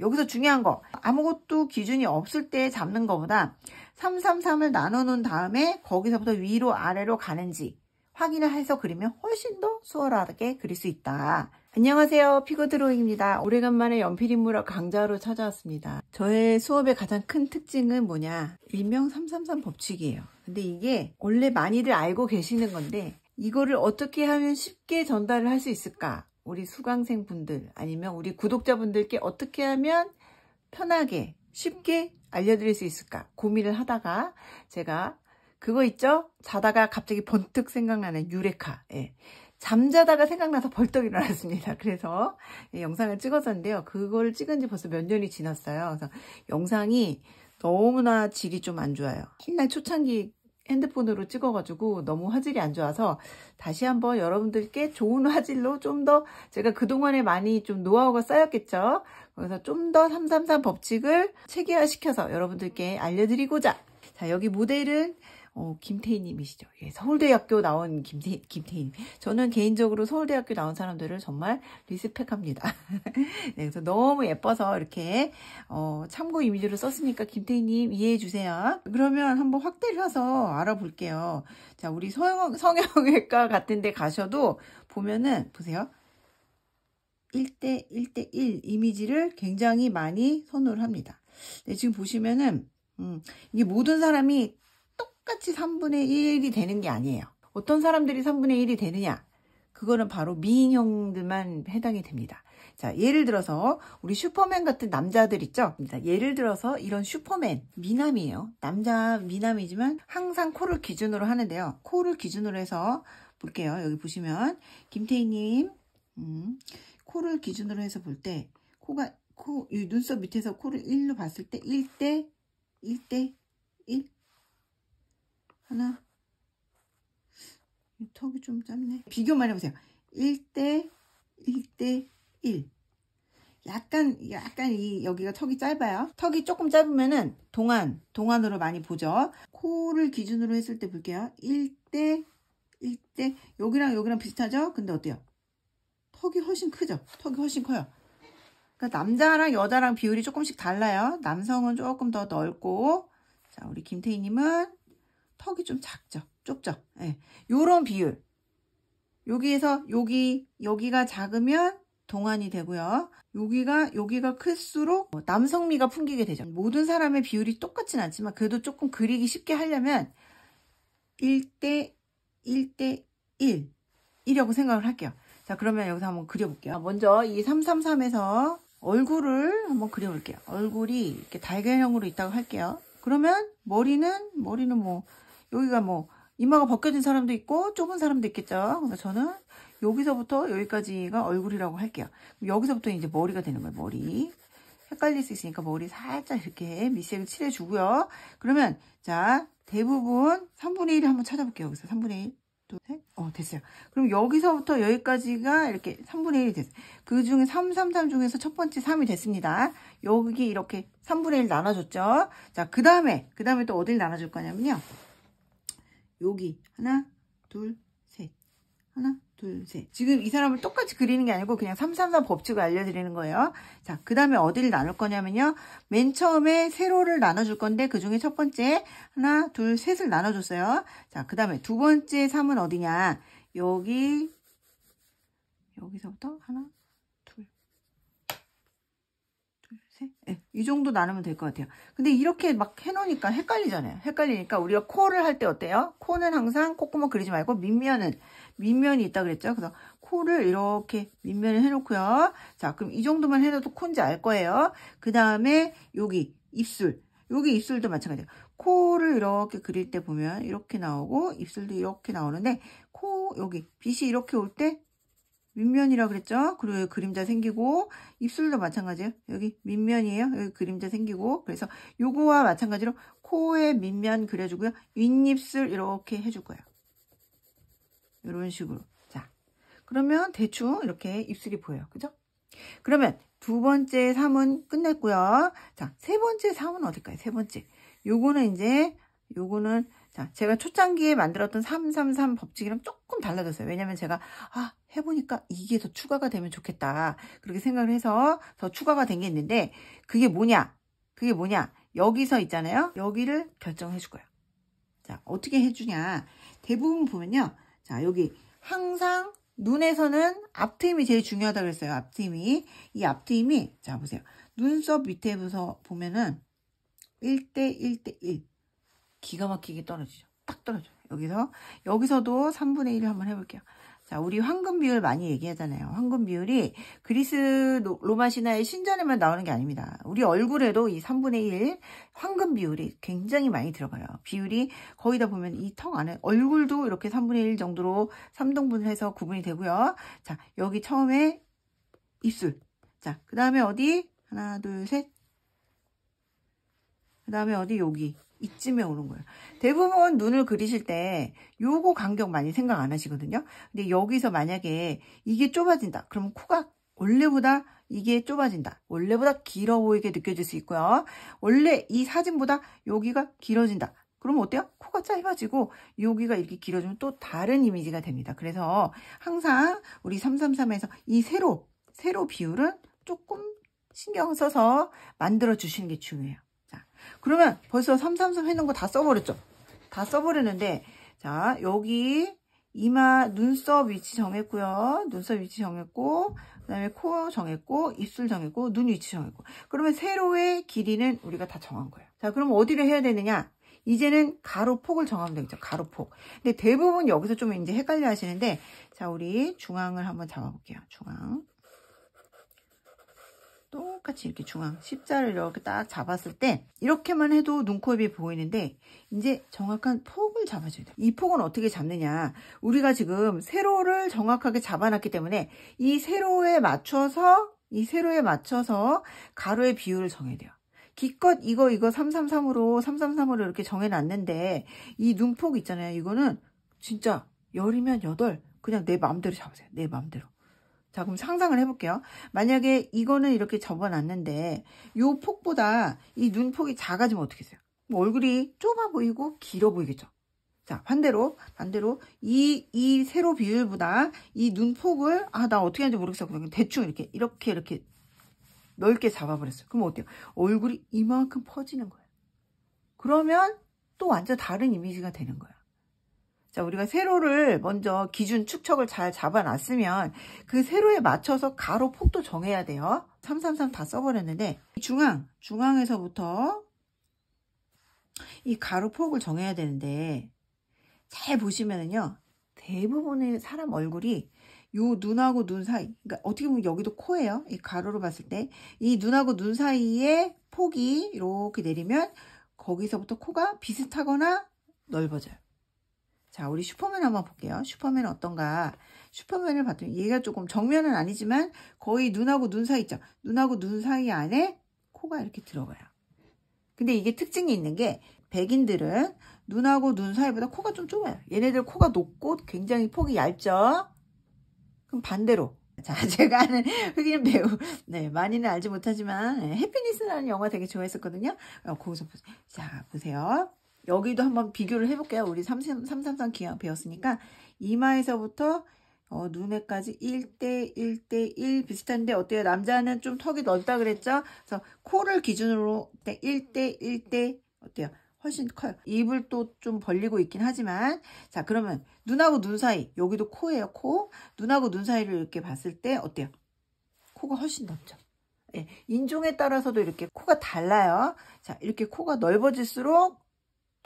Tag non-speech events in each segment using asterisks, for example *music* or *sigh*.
여기서 중요한 거 아무것도 기준이 없을 때 잡는 것보다 333을 나눠 놓은 다음에 거기서부터 위로 아래로 가는지 확인을 해서 그리면 훨씬 더 수월하게 그릴 수 있다. 안녕하세요. 피고드로잉입니다. 오래간만에 연필인물학 강좌로 찾아왔습니다. 저의 수업의 가장 큰 특징은 뭐냐. 일명 333 법칙이에요. 근데 이게 원래 많이들 알고 계시는 건데 이거를 어떻게 하면 쉽게 전달을 할 수 있을까? 우리 수강생 분들 아니면 우리 구독자분들께 어떻게 하면 편하게 쉽게 알려드릴 수 있을까 고민을 하다가 제가 그거 있죠? 자다가 갑자기 번뜩 생각나는 유레카 예. 잠자다가 생각나서 벌떡 일어났습니다. *laughs* 그래서 예, 영상을 찍었었는데요. 그걸 찍은 지 벌써 몇 년이 지났어요. 그래서 영상이 너무나 질이 좀 안 좋아요. 옛날 초창기 핸드폰으로 찍어가지고 너무 화질이 안 좋아서 다시 한번 여러분들께 좋은 화질로 좀 더 제가 그동안에 많이 좀 노하우가 쌓였겠죠. 그래서 좀 더 333 법칙을 체계화시켜서 여러분들께 알려드리고자 자 여기 모델은 어, 김태희님이시죠. 예, 서울대학교 나온 김태, 김태희님. 저는 개인적으로 서울대학교 나온 사람들을 정말 리스펙합니다. *laughs* 네, 그래서 너무 예뻐서 이렇게 어, 참고 이미지를 썼으니까 김태희님 이해해 주세요. 그러면 한번 확대를 해서 알아볼게요. 자, 우리 성형, 성형외과 같은 데 가셔도 보면은 보세요. 1대 1대 1 이미지를 굉장히 많이 선호를 합니다. 네, 지금 보시면은 음, 이게 모든 사람이 똑같이 3분의 1이 되는 게 아니에요. 어떤 사람들이 3분의 1이 되느냐? 그거는 바로 미인형들만 해당이 됩니다. 자, 예를 들어서 우리 슈퍼맨 같은 남자들 있죠? 예를 들어서 이런 슈퍼맨, 미남이에요. 남자 미남이지만 항상 코를 기준으로 하는데요. 코를 기준으로 해서 볼게요. 여기 보시면 김태희님 음, 코를 기준으로 해서 볼 때 코가 코, 이 눈썹 밑에서 코를 1로 봤을 때 1대 1대 1 하나 턱이 좀 짧네 비교만 해보세요 1대 1대 1 약간 약간 이 여기가 턱이 짧아요 턱이 조금 짧으면은 동안 동안으로 많이 보죠 코를 기준으로 했을 때 볼게요 1대 1대 여기랑 여기랑 비슷하죠 근데 어때요 턱이 훨씬 크죠 턱이 훨씬 커요 그러니까 남자랑 여자랑 비율이 조금씩 달라요 남성은 조금 더 넓고 자 우리 김태희님은 턱이 좀 작죠. 좁죠. 예. 요런 비율. 여기에서 여기, 여기가 작으면 동안이 되고요. 여기가 여기가 클수록 뭐 남성미가 풍기게 되죠. 모든 사람의 비율이 똑같진 않지만 그래도 조금 그리기 쉽게 하려면 1대 1대 1 이라고 생각을 할게요. 자 그러면 여기서 한번 그려볼게요. 먼저 이 333에서 얼굴을 한번 그려볼게요. 얼굴이 이렇게 달걀형으로 있다고 할게요. 그러면 머리는 머리는 뭐 여기가 뭐 이마가 벗겨진 사람도 있고 좁은 사람도 있겠죠. 그래서 저는 여기서부터 여기까지가 얼굴이라고 할게요. 여기서부터 이제 머리가 되는 거예요. 머리. 헷갈릴 수 있으니까 머리 살짝 이렇게 밑색을 칠해주고요. 그러면 자 대부분 3분의 1을 한번 찾아볼게요. 여기서 3분의 1. 둘, 셋. 어, 됐어요. 그럼 여기서부터 여기까지가 이렇게 3분의 1이 됐어요. 그 중에 3, 3, 3 중에서 첫 번째 3이 됐습니다. 여기 이렇게 3분의 1 나눠줬죠. 자, 그 다음에, 그 다음에 또 어딜 나눠줄 거냐면요. 여기 하나 둘셋 하나 둘셋 지금 이 사람을 똑같이 그리는 게 아니고 그냥 333 법칙을 알려드리는 거예요 자그 다음에 어디를 나눌 거냐면요 맨 처음에 세로를 나눠줄 건데 그 중에 첫 번째 하나 둘 셋을 나눠줬어요 자그 다음에 두 번째 3은 어디냐 여기 여기서부터 하나 네, 이 정도 나누면 될 것 같아요. 근데 이렇게 막 해놓으니까 헷갈리잖아요. 헷갈리니까 우리가 코를 할 때 어때요? 코는 항상 콧구멍 그리지 말고 밑면은 밑면이 있다 그랬죠. 그래서 코를 이렇게 밑면을 해놓고요. 자 그럼 이 정도만 해놔도 콘지 알 거예요. 그 다음에 여기 입술 여기 입술도 마찬가지예요. 코를 이렇게 그릴 때 보면 이렇게 나오고 입술도 이렇게 나오는데 코 여기 빛이 이렇게 올때 윗면이라 그랬죠? 그리고 그림자 생기고 입술도 마찬가지예요. 여기 밑면이에요. 여기 그림자 생기고 그래서 요거와 마찬가지로 코에 밑면 그려주고요. 윗입술 이렇게 해줄 거예요. 이런 식으로. 자, 그러면 대충 이렇게 입술이 보여요. 그죠? 그러면 두 번째 3은 끝냈고요. 자, 세 번째 3은 어딜까요? 세 번째. 요거는 이제 요거는 자, 제가 초창기에 만들었던 333 법칙이랑 조금 달라졌어요. 왜냐면 제가 아 해보니까 이게 더 추가가 되면 좋겠다. 그렇게 생각을 해서 더 추가가 된 게 있는데 그게 뭐냐? 그게 뭐냐? 여기서 있잖아요. 여기를 결정해 줄 거예요. 자, 어떻게 해주냐. 대부분 보면요. 자, 여기 항상 눈에서는 앞트임이 제일 중요하다고 그랬어요. 앞트임이. 이 앞트임이, 자, 보세요. 눈썹 밑에서 보면은 1대 1대 1. 기가 막히게 떨어지죠. 딱 떨어져요. 여기서 여기서도 3분의 1을 한번 해볼게요. 자, 우리 황금 비율 많이 얘기하잖아요. 황금 비율이 그리스 로마 신화의 신전에만 나오는 게 아닙니다. 우리 얼굴에도 이 3분의 1 황금 비율이 굉장히 많이 들어가요. 비율이 거의 다 보면 이 턱 안에 얼굴도 이렇게 3분의 1 정도로 3등분을 해서 구분이 되고요. 자, 여기 처음에 입술. 자, 그 다음에 어디? 하나, 둘, 셋. 그 다음에 어디? 여기. 이쯤에 오는 거예요. 대부분 눈을 그리실 때 요거 간격 많이 생각 안 하시거든요. 근데 여기서 만약에 이게 좁아진다. 그러면 코가 원래보다 이게 좁아진다. 원래보다 길어 보이게 느껴질 수 있고요. 원래 이 사진보다 여기가 길어진다. 그러면 어때요? 코가 짧아지고 여기가 이렇게 길어지면 또 다른 이미지가 됩니다. 그래서 항상 우리 333에서 이 세로, 세로 비율은 조금 신경 써서 만들어 주시는 게 중요해요. 그러면 벌써 333 해놓은 거 다 써버렸죠? 다 써버렸는데 자 여기 이마 눈썹 위치 정했고요. 눈썹 위치 정했고 그 다음에 코 정했고 입술 정했고 눈 위치 정했고 그러면 세로의 길이는 우리가 다 정한 거예요. 자 그럼 어디를 해야 되느냐 이제는 가로폭을 정하면 되겠죠. 가로폭. 근데 대부분 여기서 좀 이제 헷갈려 하시는데 자 우리 중앙을 한번 잡아볼게요. 중앙 똑같이 이렇게 중앙 십자를 이렇게 딱 잡았을 때 이렇게만 해도 눈코입이 보이는데 이제 정확한 폭을 잡아줘야 돼요. 이 폭은 어떻게 잡느냐 우리가 지금 세로를 정확하게 잡아놨기 때문에 이 세로에 맞춰서 이 세로에 맞춰서 가로의 비율을 정해야 돼요. 기껏 이거 이거 333으로 333으로 이렇게 정해놨는데 이 눈폭 있잖아요. 이거는 진짜 열이면 여덟 그냥 내 마음대로 잡으세요. 내 마음대로. 자 그럼 상상을 해볼게요. 만약에 이거는 이렇게 접어놨는데 요 폭보다 이 눈폭이 작아지면 어떻겠어요? 뭐 얼굴이 좁아 보이고 길어 보이겠죠. 자 반대로 반대로 이 이 세로 비율보다 이 눈폭을 아 나 어떻게 하는지 모르겠어. 그냥 대충 이렇게 이렇게 이렇게 넓게 잡아버렸어요. 그럼 어때요? 얼굴이 이만큼 퍼지는 거예요. 그러면 또 완전 다른 이미지가 되는 거예요. 자, 우리가 세로를 먼저 기준 축척을 잘 잡아놨으면 그 세로에 맞춰서 가로 폭도 정해야 돼요. 333 다 써버렸는데 중앙, 중앙에서부터 이 가로 폭을 정해야 되는데 잘 보시면은요. 대부분의 사람 얼굴이 요 눈하고 눈 사이 그러니까 어떻게 보면 여기도 코예요. 이 가로로 봤을 때 이 눈하고 눈 사이에 폭이 이렇게 내리면 거기서부터 코가 비슷하거나 넓어져요. 자, 우리 슈퍼맨 한번 볼게요. 슈퍼맨 어떤가? 슈퍼맨을 봤더니 얘가 조금 정면은 아니지만 거의 눈하고 눈 사이 있죠. 눈하고 눈 사이 안에 코가 이렇게 들어가요. 근데 이게 특징이 있는 게 백인들은 눈하고 눈 사이보다 코가 좀 좁아요. 얘네들 코가 높고 굉장히 폭이 얇죠. 그럼 반대로 자, *laughs* 제가 아는 흑인 배우, 네, 많이는 알지 못하지만, 네, 해피니스라는 영화 되게 좋아했었거든요. 어, 거기서 보세요. 자, 보세요. 여기도 한번 비교를 해볼게요. 우리 333 기왕 배웠으니까 이마에서부터 어, 눈에까지 1대 1대 1 비슷한데 어때요? 남자는 좀 턱이 넓다 그랬죠? 그래서 코를 기준으로 1대 1대 어때요? 훨씬 커요. 입을 또 좀 벌리고 있긴 하지만 자 그러면 눈하고 눈 사이 여기도 코예요 코 눈하고 눈 사이를 이렇게 봤을 때 어때요? 코가 훨씬 넓죠. 예, 인종에 따라서도 이렇게 코가 달라요. 자 이렇게 코가 넓어질수록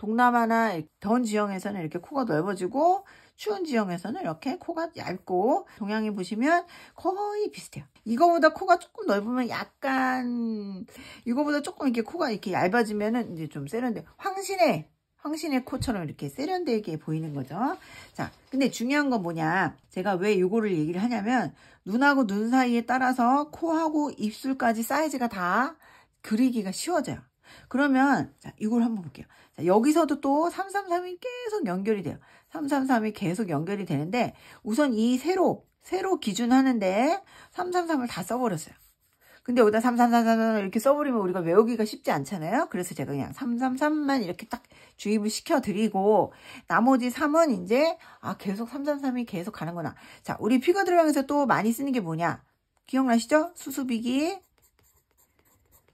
동남아나 더운 지형에서는 이렇게 코가 넓어지고 추운 지형에서는 이렇게 코가 얇고 동양에 보시면 거의 비슷해요. 이거보다 코가 조금 넓으면 약간 이거보다 조금 이렇게 코가 이렇게 얇아지면은 이제 좀 세련돼 황신의 황신의 코처럼 이렇게 세련되게 보이는 거죠. 자, 근데 중요한 건 뭐냐? 제가 왜 이거를 얘기를 하냐면 눈하고 눈 사이에 따라서 코하고 입술까지 사이즈가 다 그리기가 쉬워져요. 그러면 자, 이걸 한번 볼게요. 여기서도 또 333이 계속 연결이 돼요. 333이 계속 연결이 되는데 우선 이 세로, 세로 기준하는데 333을 다 써버렸어요. 근데 여기다 333 3 이렇게 써버리면 우리가 외우기가 쉽지 않잖아요. 그래서 제가 그냥 333만 이렇게 딱 주입을 시켜드리고 나머지 3은 이제 아 계속 333이 계속 가는구나. 자 우리 피가 들어가면서 또 많이 쓰는 게 뭐냐. 기억나시죠? 수수비기,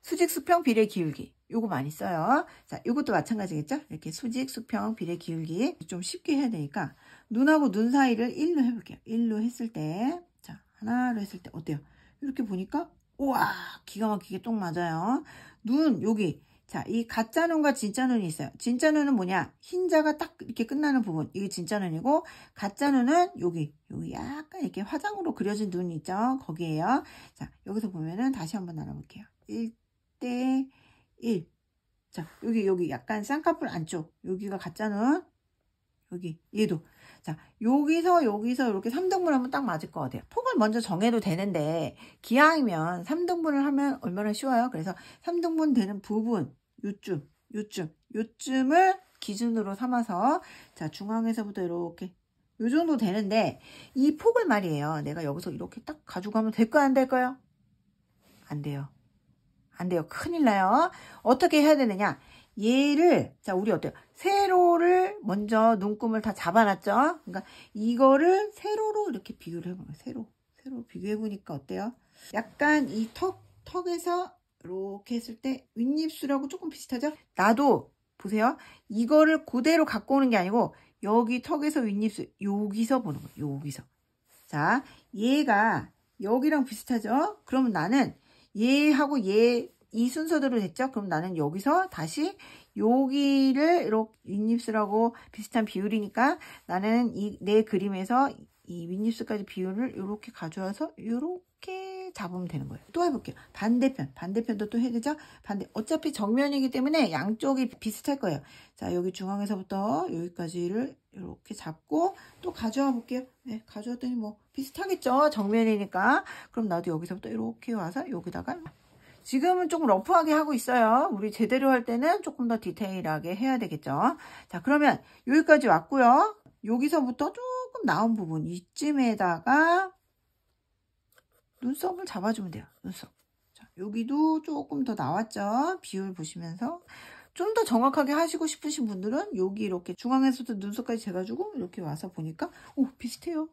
수직수평 비례 기울기. 요거 많이 써요. 자, 요것도 마찬가지겠죠? 이렇게 수직, 수평, 비례, 기울기 좀 쉽게 해야 되니까 눈하고 눈 사이를 1로 해볼게요. 1로 했을 때 자, 하나로 했을 때 어때요? 이렇게 보니까 우와 기가 막히게 똥 맞아요. 눈 여기 자, 이 가짜 눈과 진짜 눈이 있어요. 진짜 눈은 뭐냐? 흰자가 딱 이렇게 끝나는 부분. 이게 진짜 눈이고 가짜 눈은 여기, 여기 약간 이렇게 화장으로 그려진 눈 있죠? 거기에요. 자, 여기서 보면은 다시 한번 알아볼게요 1대 1. 자, 여기, 여기 약간 쌍꺼풀 안쪽. 여기가 가짜는 여기, 얘도. 자, 여기서, 여기서 이렇게 3등분 하면 딱 맞을 것 같아요. 폭을 먼저 정해도 되는데, 기하이면 3등분을 하면 얼마나 쉬워요? 그래서 3등분 되는 부분, 요쯤, 요쯤, 요쯤을 기준으로 삼아서, 자, 중앙에서부터 이렇게 요 정도 되는데 이 폭을 말이에요. 내가 여기서 이렇게 딱 가지고 가면 될까요? 안 될까요? 안 돼요. 안 돼요. 큰일 나요. 어떻게 해야 되느냐. 얘를 자 우리 어때요? 세로를 먼저 눈금을 다 잡아놨죠? 그러니까 이거를 세로로 이렇게 비교를 해보면 세로 세로 비교해보니까 어때요? 약간 이 턱, 턱에서 이렇게 했을 때 윗입술하고 조금 비슷하죠? 나도 보세요. 이거를 그대로 갖고 오는 게 아니고 여기 턱에서 윗입술 여기서 보는 거예요. 여기서 자 얘가 여기랑 비슷하죠? 그러면 나는 얘하고 예 얘이 예, 순서대로 됐죠? 그럼 나는 여기서 다시 여기를 이렇게 윗입술하고 비슷한 비율이니까 나는 이 내 그림에서 이 윗입술까지 비율을 이렇게 가져와서 이렇게 잡으면 되는 거예요. 또 해볼게요. 반대편, 반대편도 또해야되죠 반대, 어차피 정면이기 때문에 양쪽이 비슷할 거예요. 자, 여기 중앙에서부터 여기까지를 이렇게 잡고 또 가져와 볼게요. 네, 가져왔더니 뭐 비슷하겠죠? 정면이니까. 그럼 나도 여기서부터 이렇게 와서 여기다가 지금은 조금 러프하게 하고 있어요. 우리 제대로 할 때는 조금 더 디테일하게 해야 되겠죠. 자, 그러면 여기까지 왔고요. 여기서부터 조금 나온 부분 이쯤에다가 눈썹을 잡아주면 돼요. 눈썹. 자, 여기도 조금 더 나왔죠? 비율 보시면서. 좀 더 정확하게 하시고 싶으신 분들은 여기 이렇게 중앙에서도 눈썹까지 재가지고 이렇게 와서 보니까 오 비슷해요.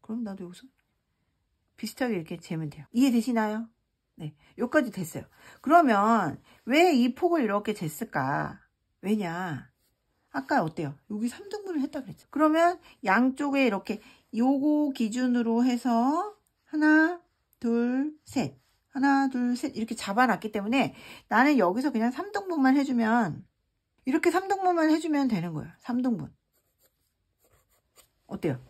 그럼 나도 여기서 비슷하게 이렇게 재면 돼요. 이해되시나요? 네, 여기까지 됐어요. 그러면 왜 이 폭을 이렇게 쟀을까? 왜냐? 아까 어때요? 여기 3등분을 했다 그랬죠. 그러면 양쪽에 이렇게 요거 기준으로 해서 하나, 둘, 셋. 하나, 둘, 셋 이렇게 잡아놨기 때문에 나는 여기서 그냥 3등분만 해주면 이렇게 3등분만 해주면 되는 거예요. 3등분. 어때요?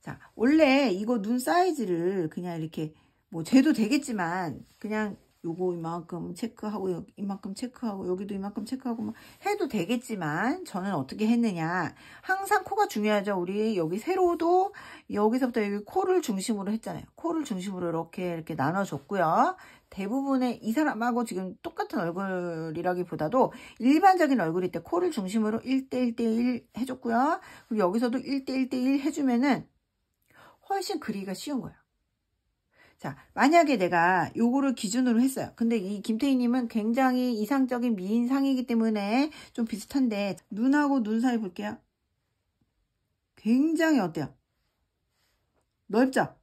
자, 원래 이거 눈 사이즈를 그냥 이렇게 뭐 재도 되겠지만 그냥 요거 이만큼 체크하고 이만큼 체크하고 여기도 이만큼 체크하고 막 뭐 해도 되겠지만 저는 어떻게 했느냐 항상 코가 중요하죠 우리 여기 세로도 여기서부터 여기 코를 중심으로 했잖아요 코를 중심으로 이렇게 이렇게 나눠줬고요 대부분의 이 사람하고 지금 똑같은 얼굴이라기보다도 일반적인 얼굴일 때 코를 중심으로 1대1대1 해줬고요 그리고 여기서도 1대1대1 해주면은 훨씬 그리기가 쉬운 거예요 자, 만약에 내가 요거를 기준으로 했어요. 근데 이 김태희님은 굉장히 이상적인 미인상이기 때문에 좀 비슷한데 눈하고 눈 사이 볼게요. 굉장히 어때요? 넓죠?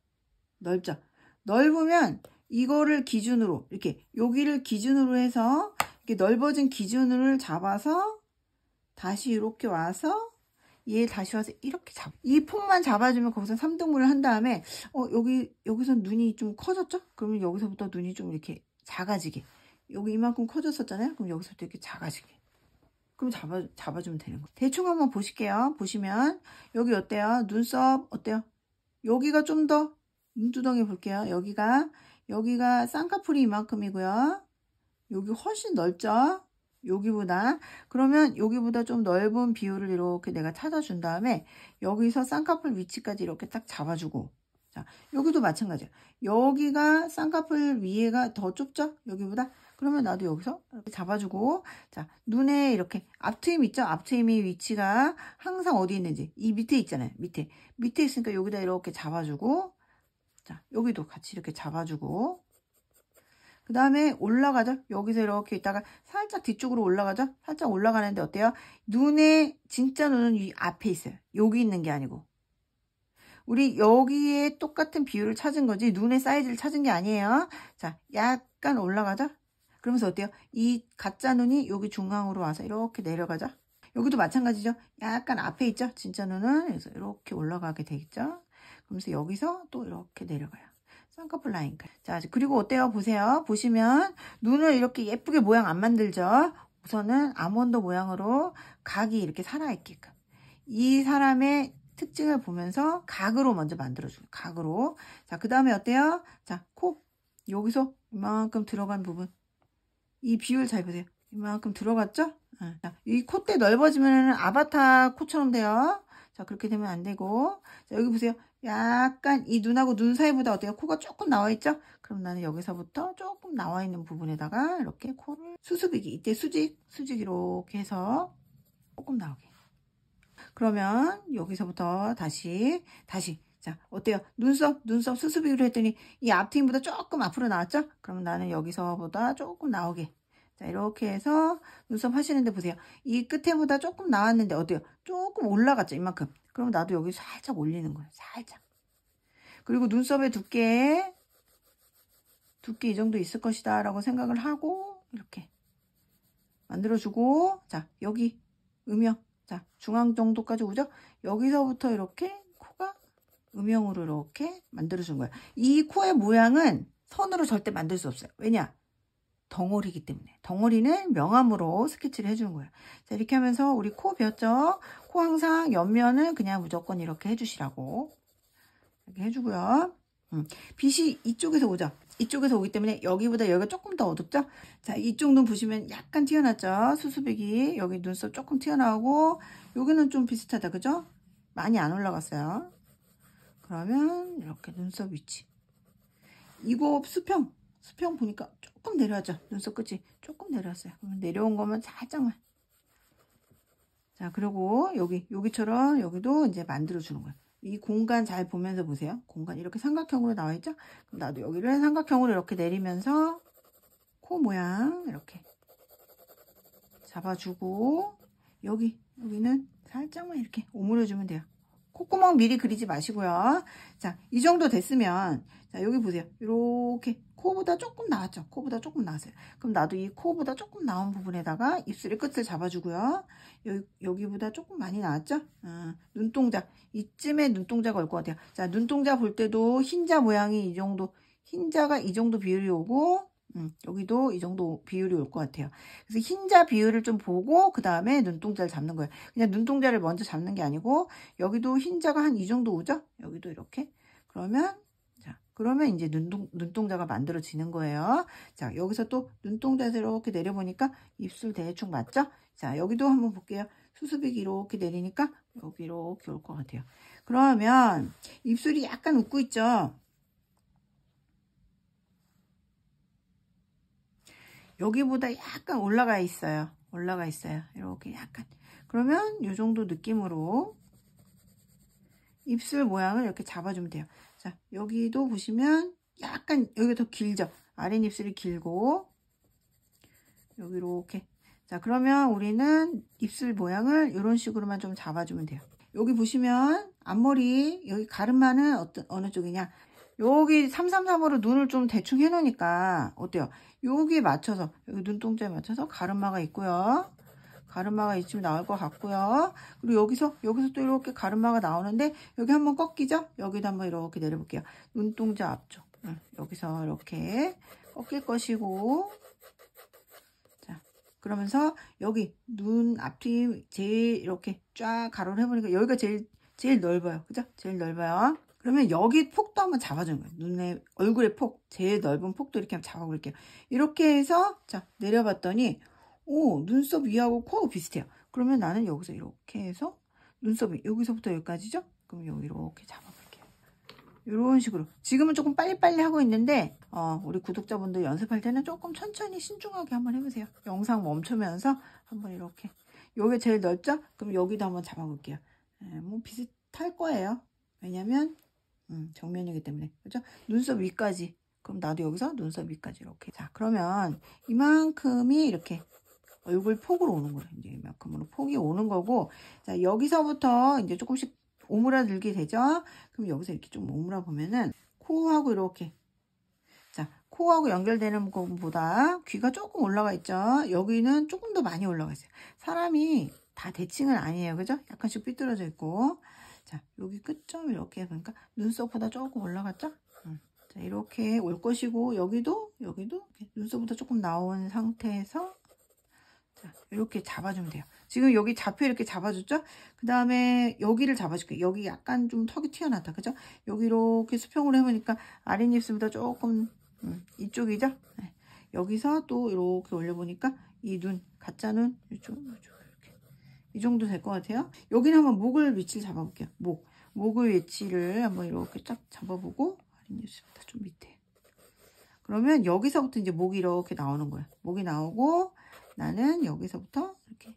넓죠? 넓으면 이거를 기준으로 이렇게 여기를 기준으로 해서 이렇게 넓어진 기준을 잡아서 다시 이렇게 와서 얘 다시 와서 이렇게 잡, 이 폭만 잡아주면 거기서 3등분을 한 다음에 어 여기 여기서 눈이 좀 커졌죠? 그러면 여기서부터 눈이 좀 이렇게 작아지게 여기 이만큼 커졌었잖아요? 그럼 여기서부터 이렇게 작아지게 그럼 잡아, 잡아주면 되는 거 대충 한번 보실게요 보시면 여기 어때요? 눈썹 어때요? 여기가 좀 더 눈두덩이 볼게요 여기가 여기가 쌍꺼풀이 이만큼이고요 여기 훨씬 넓죠? 여기보다 그러면 여기보다 좀 넓은 비율을 이렇게 내가 찾아준 다음에 여기서 쌍꺼풀 위치까지 이렇게 딱 잡아주고 자 여기도 마찬가지야 여기가 쌍꺼풀 위에가 더 좁죠 여기보다 그러면 나도 여기서 잡아주고 자 눈에 이렇게 앞트임 있죠 앞트임의 위치가 항상 어디 있는지 이 밑에 있잖아요 밑에 밑에 있으니까 여기다 이렇게 잡아주고 자 여기도 같이 이렇게 잡아주고 그 다음에 올라가죠. 여기서 이렇게 있다가 살짝 뒤쪽으로 올라가죠. 살짝 올라가는데 어때요? 눈에 진짜 눈은 이 앞에 있어요. 여기 있는 게 아니고. 우리 여기에 똑같은 비율을 찾은 거지 눈의 사이즈를 찾은 게 아니에요. 자, 약간 올라가죠. 그러면서 어때요? 이 가짜 눈이 여기 중앙으로 와서 이렇게 내려가죠. 여기도 마찬가지죠. 약간 앞에 있죠. 진짜 눈은 그래서 이렇게 올라가게 되겠죠. 그러면서 여기서 또 이렇게 내려가요. 쌍꺼풀 라인. 자, 그리고 어때요? 보세요. 보시면 눈을 이렇게 예쁘게 모양 안 만들죠? 우선은 아몬드 모양으로 각이 이렇게 살아있게끔. 이 사람의 특징을 보면서 각으로 먼저 만들어줘요. 각으로. 자, 그 다음에 어때요? 자, 코. 여기서 이만큼 들어간 부분. 이 비율 잘 보세요. 이만큼 들어갔죠? 자, 이 콧대 넓어지면 아바타 코처럼 돼요. 자, 그렇게 되면 안 되고. 자, 여기 보세요. 약간 이 눈하고 눈 사이보다 어때요? 코가 조금 나와 있죠? 그럼 나는 여기서부터 조금 나와 있는 부분에다가 이렇게 코를 수습이기 이때 수직 수직 이렇게 해서 조금 나오게 그러면 여기서부터 다시 다시 자 어때요? 눈썹 눈썹 수습이기로 했더니 이 앞트임보다 조금 앞으로 나왔죠? 그럼 나는 여기서보다 조금 나오게 자 이렇게 해서 눈썹 하시는데 보세요 이 끝에보다 조금 나왔는데 어때요? 조금 올라갔죠 이만큼 그럼 나도 여기 살짝 올리는 거예요. 살짝. 그리고 눈썹의 두께 두께 이 정도 있을 것이다 라고 생각을 하고 이렇게 만들어주고 자 여기 음영 자 중앙 정도까지 오죠? 여기서부터 이렇게 코가 음영으로 이렇게 만들어준 거예요. 이 코의 모양은 선으로 절대 만들 수 없어요. 왜냐? 덩어리이기 때문에 덩어리는 명암으로 스케치를 해주는 거예요. 자, 이렇게 하면서 우리 코 배웠죠? 코 항상 옆면은 그냥 무조건 이렇게 해주시라고 이렇게 해주고요. 음, 빛이 이쪽에서 오죠? 이쪽에서 오기 때문에 여기보다 여기가 조금 더 어둡죠? 자, 이쪽 눈 보시면 약간 튀어났죠? 수수백이 여기 눈썹 조금 튀어나오고 여기는 좀 비슷하다, 그죠? 많이 안 올라갔어요. 그러면 이렇게 눈썹 위치 이거 수평 수평 보니까 조금 내려왔죠. 눈썹 끝이 조금 내려왔어요. 그러면 내려온 거면 살짝만. 자, 그리고 여기, 여기처럼 여기도 이제 만들어주는 거예요. 이 공간 잘 보면서 보세요. 공간 이렇게 삼각형으로 나와 있죠? 그럼 나도 여기를 삼각형으로 이렇게 내리면서 코 모양 이렇게 잡아주고 여기, 여기는 살짝만 이렇게 오므려주면 돼요. 콧구멍 미리 그리지 마시고요. 자, 이 정도 됐으면 자, 여기 보세요. 이렇게 코보다 조금 나왔죠? 코보다 조금 나왔어요. 그럼 나도 이 코보다 조금 나온 부분에다가 입술의 끝을 잡아주고요. 여, 기보다 조금 많이 나왔죠? 음, 어, 눈동자. 이쯤에 눈동자가 올 것 같아요. 자, 눈동자 볼 때도 흰자 모양이 이 정도, 흰자가 이 정도 비율이 오고 음, 여기도 이 정도 비율이 올 것 같아요. 그래서 흰자 비율을 좀 보고 그 다음에 눈동자를 잡는 거예요. 그냥 눈동자를 먼저 잡는 게 아니고 여기도 흰자가 한 이 정도 오죠? 여기도 이렇게. 그러면 그러면 이제 눈동, 눈동자가 만들어지는 거예요. 자, 여기서 또 눈동자에서 이렇게 내려보니까 입술 대충 맞죠? 자, 여기도 한번 볼게요. 수수백이 이렇게 내리니까 여기 이렇게 올것 같아요. 그러면 입술이 약간 웃고 있죠? 여기보다 약간 올라가 있어요. 올라가 있어요. 이렇게 약간. 그러면 이 정도 느낌으로 입술 모양을 이렇게 잡아주면 돼요. 자, 여기도 보시면 약간 여기 더 길죠? 아랫입술이 길고 여기 이렇게 자 그러면 우리는 입술 모양을 이런 식으로만 좀 잡아주면 돼요. 여기 보시면 앞머리 여기 가르마는 어떤 어느 쪽이냐 여기 333으로 눈을 좀 대충 해놓으니까 어때요? 여기 에 맞춰서 여기 눈동자에 맞춰서 가르마가 있고요. 가르마가 이쯤 나올 것 같고요. 그리고 여기서 여기서 또 이렇게 가르마가 나오는데 여기 한번 꺾이죠? 여기도 한번 이렇게 내려볼게요. 눈동자 앞쪽 네, 여기서 이렇게 꺾일 것이고 자 그러면서 여기 눈앞뒤 제일 이렇게 쫙 가로를 해보니까 여기가 제일 제일 넓어요. 그죠? 제일 넓어요. 그러면 여기 폭도 한번 잡아주는 거예요. 눈에 얼굴의 폭, 제일 넓은 폭도 이렇게 한번 잡아볼게요. 이렇게 해서 자 내려봤더니 오 눈썹 위하고 코하고 비슷해요. 그러면 나는 여기서 이렇게 해서 눈썹이 여기서부터 여기까지죠? 그럼 여기 이렇게 잡아볼게요. 이런 식으로 지금은 조금 빨리빨리 하고 있는데 어, 우리 구독자분들 연습할 때는 조금 천천히 신중하게 한번 해보세요. 영상 멈추면서 한번 이렇게 여기 제일 넓죠? 그럼 여기도 한번 잡아볼게요. 네, 뭐 비슷할 거예요. 왜냐면 음, 정면이기 때문에 그죠? 눈썹 위까지 그럼 나도 여기서 눈썹 위까지 이렇게 자 그러면 이만큼이 이렇게 얼굴 폭으로 오는 거야. 이제 이만큼으로 폭이 오는 거고 자 여기서부터 이제 조금씩 오므라들게 되죠. 그럼 여기서 이렇게 좀 오므라 보면은 코하고 이렇게 자 코하고 연결되는 부분보다 귀가 조금 올라가 있죠. 여기는 조금 더 많이 올라가 있어요. 사람이 다 대칭은 아니에요. 그죠? 약간씩 삐뚤어져 있고 자 여기 끝점 이렇게 그러니까 눈썹보다 조금 올라갔죠? 음. 자, 이렇게 올 것이고 여기도 여기도 눈썹부터 조금 나온 상태에서 이렇게 잡아주면 돼요. 지금 여기 잡혀 이렇게 잡아줬죠? 그 다음에 여기를 잡아줄게요. 여기 약간 좀 턱이 튀어나왔다. 그죠? 여기 이렇게 수평으로 해보니까 아랫입술보다 조금 음, 이쪽이죠? 네. 여기서 또 이렇게 올려보니까 이 눈, 가짜 눈, 이쪽, 이쪽 이렇게 이 정도 될 것 같아요. 여기는 한번 목을 위치를 잡아볼게요. 목, 목을 위치를 한번 이렇게 쫙 잡아보고 아랫입술보다 좀 밑에 그러면 여기서부터 이제 목이 이렇게 나오는 거예요. 목이 나오고 나는 여기서부터 이렇게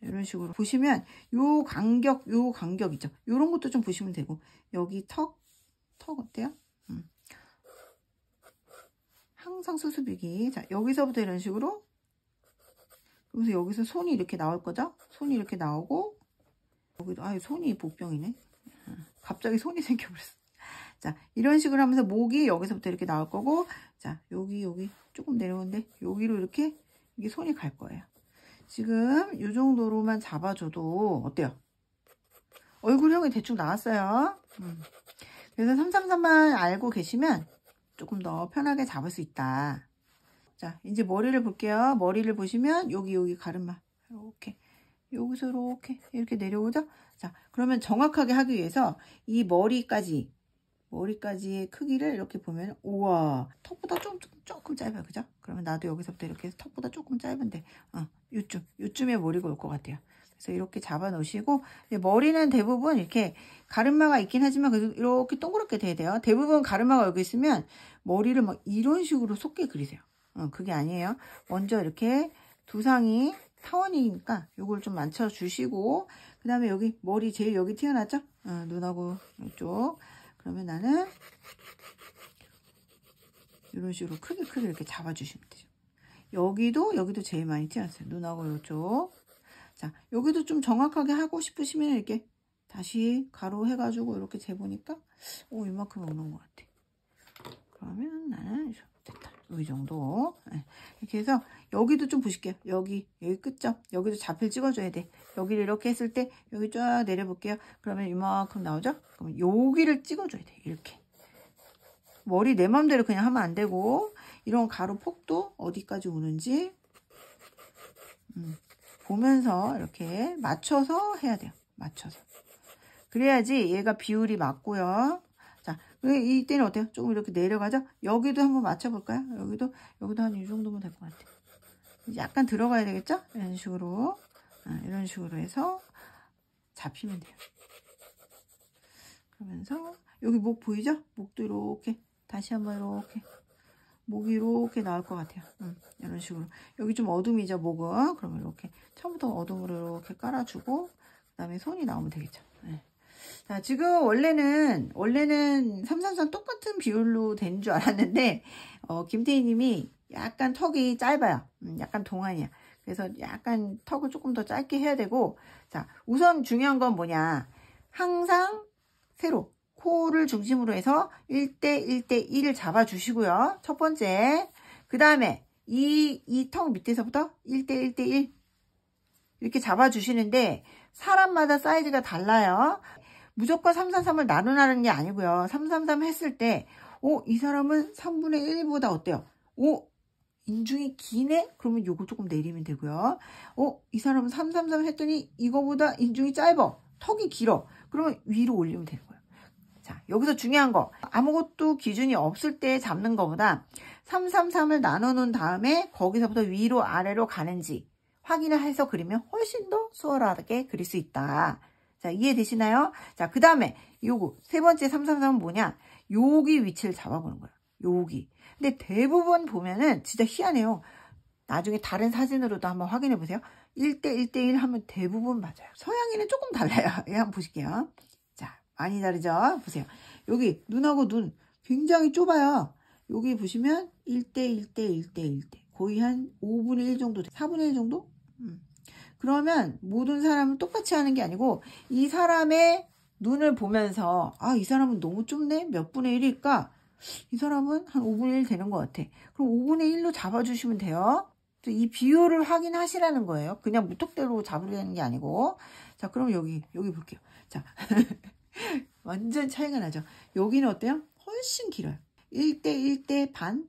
이런 식으로 보시면 요 간격 요 간격 있죠 요런 것도 좀 보시면 되고 여기 턱턱 턱 어때요 음. 항상 수수비기 자 여기서부터 이런 식으로 그래서 여기서 손이 이렇게 나올 거죠 손이 이렇게 나오고 여기도 아 손이 복병이네 음, 갑자기 손이 *laughs* 생겨버렸어 자 이런 식으로 하면서 목이 여기서부터 이렇게 나올 거고 자 여기 여기 조금 내려오는데 여기로 이렇게 이게 손이 갈 거예요. 지금 이 정도로만 잡아줘도 어때요? 얼굴형이 대충 나왔어요. 음. 그래서 333만 알고 계시면 조금 더 편하게 잡을 수 있다. 자, 이제 머리를 볼게요. 머리를 보시면 여기 여기 가르마 이렇게 여기서 이렇게 이렇게 내려오죠? 자, 그러면 정확하게 하기 위해서 이 머리까지 머리까지의 크기를 이렇게 보면 우와 턱보다 조금 조금, 조금 짧아요 그죠? 그러면 나도 여기서부터 이렇게 해서 턱보다 조금 짧은데 어, 요쯤 요쯤에 머리가 올 것 같아요 그래서 이렇게 잡아 놓으시고 머리는 대부분 이렇게 가르마가 있긴 하지만 이렇게 동그랗게 돼야 돼요 대부분 가르마가 여기 있으면 머리를 막 이런 식으로 속게 그리세요 어, 그게 아니에요 먼저 이렇게 두상이 타원이니까 이걸 좀 만져주시고 그 다음에 여기 머리 제일 여기 튀어나왔죠? 어, 눈하고 이쪽 그러면 나는 이런 식으로 크게 크게 이렇게 잡아주시면 돼요. 여기도 여기도 제일 많이 튀었어요. 눈하고 이쪽. 자, 여기도 좀 정확하게 하고 싶으시면 이렇게 다시 가로 해가지고 이렇게 재보니까 오 이만큼 오는 것 같아. 그러면 나는 이 정도 예. 이렇게 해서 여기도 좀 보실게요 여기 여기 끝점 여기도 자필 찍어줘야 돼 여기를 이렇게 했을 때 여기 쫙 내려볼게요 그러면 이만큼 나오죠 그럼 여기를 찍어줘야 돼 이렇게 머리 내 맘대로 그냥 하면 안 되고 이런 가로 폭도 어디까지 오는지 음, 보면서 이렇게 맞춰서 해야 돼요 맞춰서 그래야지 얘가 비율이 맞고요 이때는 어때요? 조금 이렇게 내려가죠? 여기도 한번 맞춰볼까요? 여기도 여기도 한 이 정도면 될 것 같아요. 약간 들어가야 되겠죠? 이런 식으로 아, 이런 식으로 해서 잡히면 돼요. 그러면서 여기 목 보이죠? 목도 이렇게 다시 한번 이렇게 목이 이렇게 나올 것 같아요. 음, 이런 식으로 여기 좀 어둠이죠 목은 그러면 이렇게 처음부터 어둠으로 이렇게 깔아주고 그 다음에 손이 나오면 되겠죠. 자, 아, 지금 원래는, 원래는 삼선선 똑같은 비율로 된 줄 알았는데, 어, 김태희 님이 약간 턱이 짧아요. 음, 약간 동안이야. 그래서 약간 턱을 조금 더 짧게 해야 되고, 자, 우선 중요한 건 뭐냐. 항상 세로, 코를 중심으로 해서 1대 1대 1을 잡아주시고요. 첫 번째. 그 다음에 이, 이 턱 밑에서부터 1대 1대 1. 이렇게 잡아주시는데, 사람마다 사이즈가 달라요. 무조건 333을 나누라는 게 아니고요. 333 했을 때 오, 어, 이 사람은 3분의 1보다 어때요? 오, 어, 인중이 기네? 그러면 요거 조금 내리면 되고요. 어, 이 사람은 333 했더니 이거보다 인중이 짧아. 턱이 길어. 그러면 위로 올리면 되는 거예요. 자, 여기서 중요한 거. 아무것도 기준이 없을 때 잡는 거보다 333을 나눠 놓은 다음에 거기서부터 위로 아래로 가는지 확인을 해서 그리면 훨씬 더 수월하게 그릴 수 있다. 자, 이해되시나요? 자, 그 다음에 요거 세 번째 333은 뭐냐? 여기 위치를 잡아보는 거야. 여기. 근데 대부분 보면은 진짜 희한해요. 나중에 다른 사진으로도 한번 확인해 보세요. 1대 1대 1 하면 대부분 맞아요. 서양인은 조금 달라요. *laughs* 예, 한번 보실게요. 자, 많이 다르죠? 보세요. 여기 눈하고 눈 굉장히 좁아요. 여기 보시면 1대 1대 1대 1대 거의 한 5분의 1 정도, 4분의 1 정도? 음. 그러면 모든 사람을 똑같이 하는 게 아니고 이 사람의 눈을 보면서 아 이 사람은 너무 좁네 몇 분의 1일까 이 사람은 한 5분의 1 되는 것 같아 그럼 5분의 1로 잡아주시면 돼요 이 비율을 확인하시라는 거예요 그냥 무턱대로 잡으려는 게 아니고 자 그럼 여기 여기 볼게요 자 *laughs* 완전 차이가 나죠 여기는 어때요 훨씬 길어요 1대 1대 반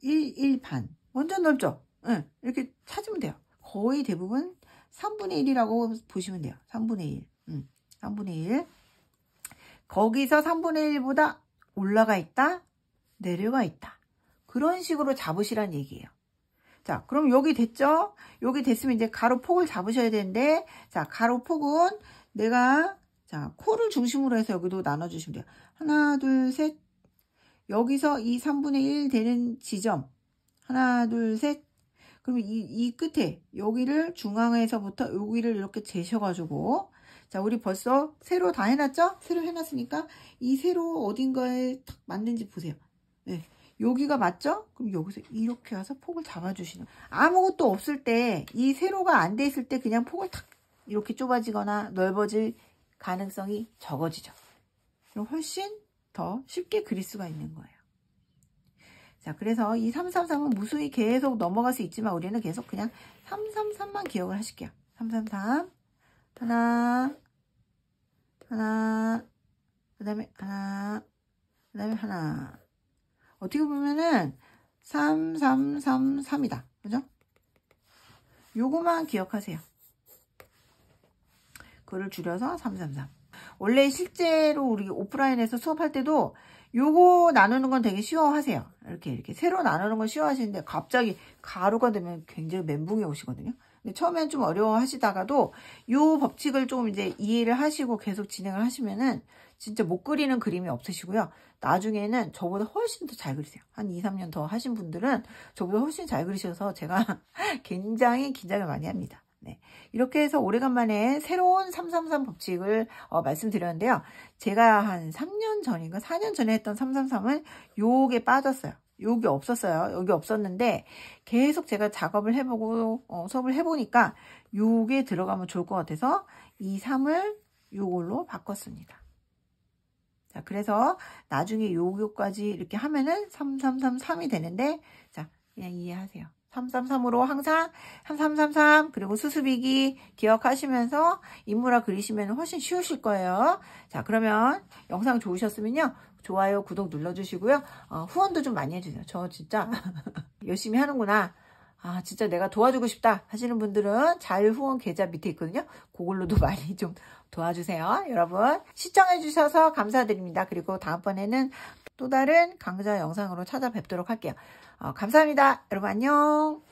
1, 1반 완전 넓죠 응, 예, 이렇게 찾으면 돼요 거의 대부분 3분의 1이라고 보시면 돼요. 3분의 1. 음, 3분의 1. 거기서 3분의 1보다 올라가 있다, 내려가 있다. 그런 식으로 잡으시란 얘기예요. 자, 그럼 여기 됐죠? 여기 됐으면 이제 가로폭을 잡으셔야 되는데, 자, 가로폭은 내가, 자, 코를 중심으로 해서 여기도 나눠주시면 돼요. 하나, 둘, 셋. 여기서 이 3분의 1 되는 지점. 하나, 둘, 셋. 그러면 이, 이 끝에 여기를 중앙에서부터 여기를 이렇게 재셔가지고 자 우리 벌써 세로 다 해놨죠? 세로 해놨으니까 이 세로 어딘가에 탁 맞는지 보세요. 네. 여기가 맞죠? 그럼 여기서 이렇게 와서 폭을 잡아주시는 아무것도 없을 때 이 세로가 안 돼 있을 때 그냥 폭을 탁 이렇게 좁아지거나 넓어질 가능성이 적어지죠. 그럼 훨씬 더 쉽게 그릴 수가 있는 거예요. 자, 그래서 이 333은 무수히 계속 넘어갈 수 있지만 우리는 계속 그냥 333만 기억을 하실게요. 333. 하나, 하나, 그 다음에 하나, 그 다음에 하나. 어떻게 보면은 3333이다. 그죠? 요거만 기억하세요. 그거를 줄여서 333. 원래 실제로 우리 오프라인에서 수업할 때도 요거 나누는 건 되게 쉬워하세요. 이렇게 이렇게 세로 나누는 건 쉬워하시는데 갑자기 가루가 되면 굉장히 멘붕이 오시거든요. 근데 처음엔 좀 어려워하시다가도 요 법칙을 좀 이제 이해를 하시고 계속 진행을 하시면은 진짜 못 그리는 그림이 없으시고요. 나중에는 저보다 훨씬 더 잘 그리세요. 한 2, 3년 더 하신 분들은 저보다 훨씬 잘 그리셔서 제가 *laughs* 굉장히 긴장을 많이 합니다. 네, 이렇게 해서 오래간만에 새로운 333 법칙을 어, 말씀드렸는데요. 제가 한 3년 전인가 4년 전에 했던 333은 요게 빠졌어요. 요게 없었어요. 여기 없었는데 계속 제가 작업을 해보고 어, 수업을 해보니까 요게 들어가면 좋을 것 같아서 이 3을 요걸로 바꿨습니다. 자, 그래서 나중에 요기까지 이렇게 하면은 3333이 되는데 자, 그냥 이해하세요. 333으로 항상 3333 그리고 수수비기 기억하시면서 인물화 그리시면 훨씬 쉬우실 거예요. 자 그러면 영상 좋으셨으면요. 좋아요, 구독 눌러주시고요. 어, 후원도 좀 많이 해주세요. 저 진짜 *laughs* 열심히 하는구나. 아 진짜 내가 도와주고 싶다 하시는 분들은 자유후원 계좌 밑에 있거든요. 그걸로도 *laughs* 많이 좀 도와주세요. 여러분 시청해 주셔서 감사드립니다. 그리고 다음번에는 또 다른 강좌 영상으로 찾아뵙도록 할게요. 어, 감사합니다. 여러분 안녕.